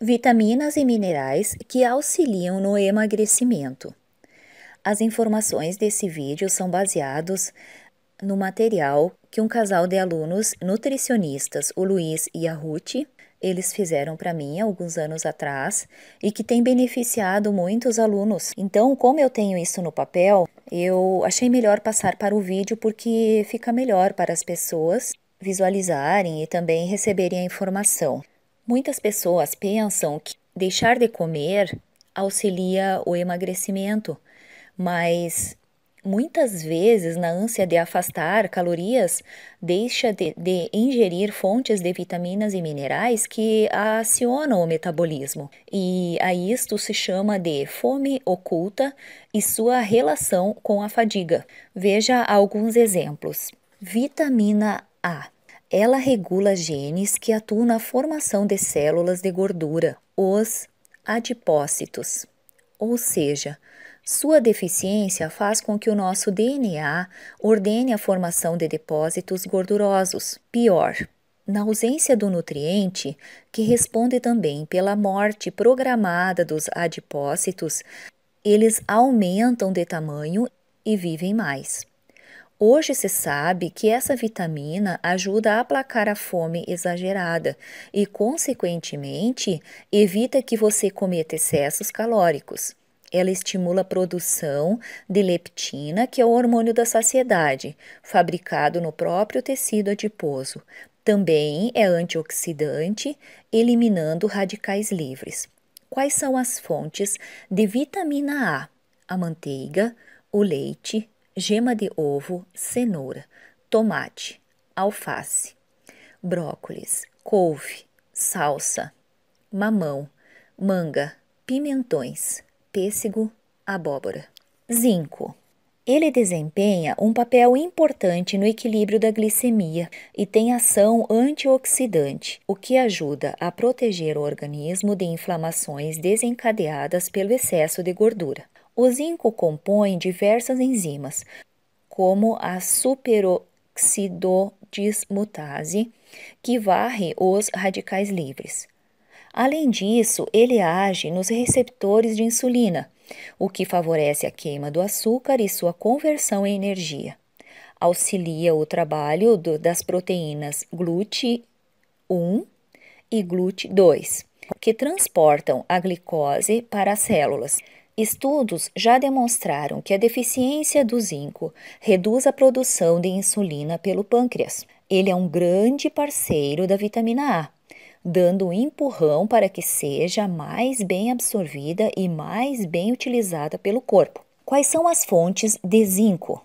vitaminas e minerais que auxiliam no emagrecimento. As informações desse vídeo são baseados no material que um casal de alunos nutricionistas, o Luiz e a Ruth, eles fizeram para mim alguns anos atrás e que tem beneficiado muitos alunos. Então, como eu tenho isso no papel, eu achei melhor passar para o vídeo porque fica melhor para as pessoas visualizarem e também receberem a informação. Muitas pessoas pensam que deixar de comer auxilia o emagrecimento, mas muitas vezes, na ânsia de afastar calorias, deixa de, de, ingerir fontes de vitaminas e minerais que acionam o metabolismo. E a isto se chama de fome oculta e sua relação com a fadiga. Veja alguns exemplos: vitamina A. Ela regula genes que atuam na formação de células de gordura, os adipócitos. Ou seja, sua deficiência faz com que o nosso DNA ordene a formação de depósitos gordurosos. Pior, na ausência do nutriente, que responde também pela morte programada dos adipócitos, eles aumentam de tamanho e vivem mais. Hoje se sabe que essa vitamina ajuda a aplacar a fome exagerada e, consequentemente, evita que você cometa excessos calóricos. Ela estimula a produção de leptina, que é o hormônio da saciedade, fabricado no próprio tecido adiposo. Também é antioxidante, eliminando radicais livres. Quais são as fontes de vitamina A? A manteiga, o leite, gema de ovo, cenoura, tomate, alface, brócolis, couve, salsa, mamão, manga, pimentões, pêssego, abóbora. Zinco. Ele desempenha um papel importante no equilíbrio da glicemia e tem ação antioxidante, o que ajuda a proteger o organismo de inflamações desencadeadas pelo excesso de gordura. O zinco compõe diversas enzimas, como a superoxidodismutase, que varre os radicais livres. Além disso, ele age nos receptores de insulina, o que favorece a queima do açúcar e sua conversão em energia. Auxilia o trabalho do, das proteínas GLUT1 e GLUT2, que transportam a glicose para as células. Estudos já demonstraram que a deficiência do zinco reduz a produção de insulina pelo pâncreas. Ele é um grande parceiro da vitamina A, dando um empurrão para que seja mais bem absorvida e mais bem utilizada pelo corpo. Quais são as fontes de zinco?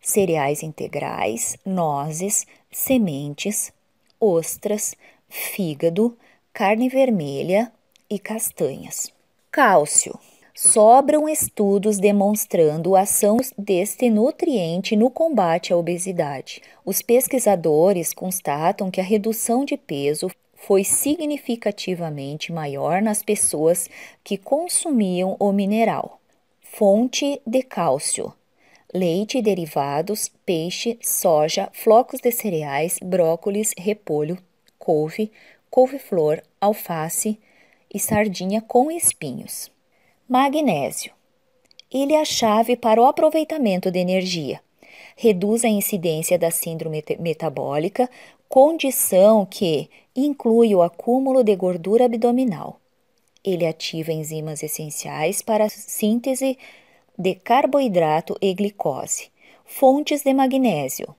Cereais integrais, nozes, sementes, ostras, fígado, carne vermelha e castanhas. Cálcio sobram estudos demonstrando a ação deste nutriente no combate à obesidade. Os pesquisadores constatam que a redução de peso foi significativamente maior nas pessoas que consumiam o mineral. Fonte de cálcio: leite e derivados, peixe, soja, flocos de cereais, brócolis, repolho, couve, couve-flor, alface e sardinha com espinhos. Magnésio. Ele é a chave para o aproveitamento de energia. Reduz a incidência da síndrome metabólica, condição que inclui o acúmulo de gordura abdominal. Ele ativa enzimas essenciais para a síntese de carboidrato e glicose. Fontes de magnésio: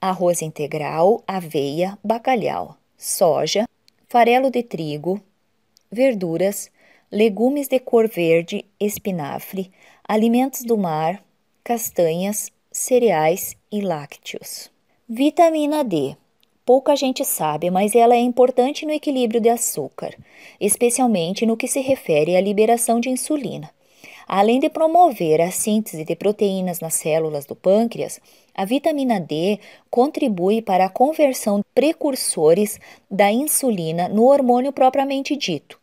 arroz integral, aveia, bacalhau, soja, farelo de trigo, verduras, legumes de cor verde, espinafre, alimentos do mar, castanhas, cereais e lácteos. Vitamina D. Pouca gente sabe, mas ela é importante no equilíbrio de açúcar, especialmente no que se refere à liberação de insulina. Além de promover a síntese de proteínas nas células do pâncreas, a vitamina D contribui para a conversão de precursores da insulina no hormônio propriamente dito,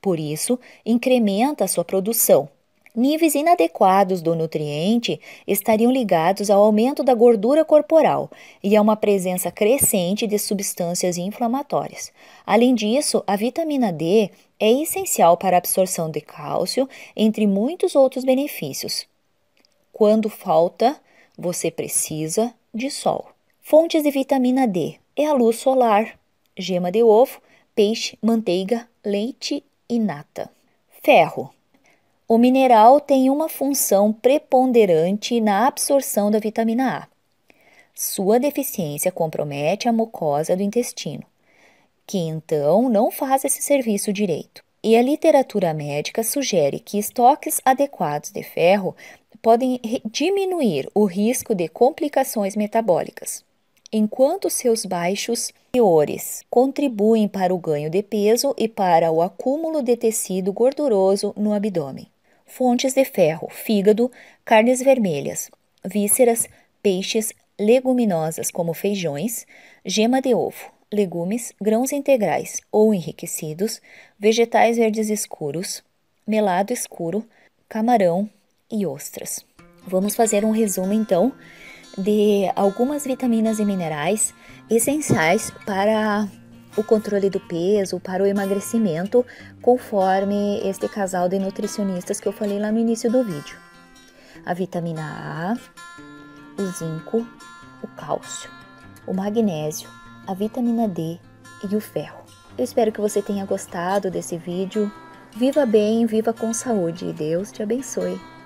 por isso, incrementa a sua produção. Níveis inadequados do nutriente estariam ligados ao aumento da gordura corporal e a uma presença crescente de substâncias inflamatórias. Além disso, a vitamina D é essencial para a absorção de cálcio, entre muitos outros benefícios. Quando falta, você precisa de sol. Fontes de vitamina D é a luz solar, gema de ovo, peixe, manteiga, leite inata. Ferro. O mineral tem uma função preponderante na absorção da vitamina A. Sua deficiência compromete a mucosa do intestino, que então não faz esse serviço direito. E a literatura médica sugere que estoques adequados de ferro podem diminuir o risco de complicações metabólicas enquanto seus baixos piores contribuem para o ganho de peso e para o acúmulo de tecido gorduroso no abdômen. Fontes de ferro: fígado, carnes vermelhas, vísceras, peixes, leguminosas como feijões, gema de ovo, legumes, grãos integrais ou enriquecidos, vegetais verdes escuros, melado escuro, camarão e ostras. Vamos fazer um resumo então de algumas vitaminas e minerais essenciais para o controle do peso, para o emagrecimento, conforme este casal de nutricionistas que eu falei lá no início do vídeo. A vitamina A, o zinco, o cálcio, o magnésio, a vitamina D e o ferro. Eu espero que você tenha gostado desse vídeo. Viva bem, viva com saúde e Deus te abençoe.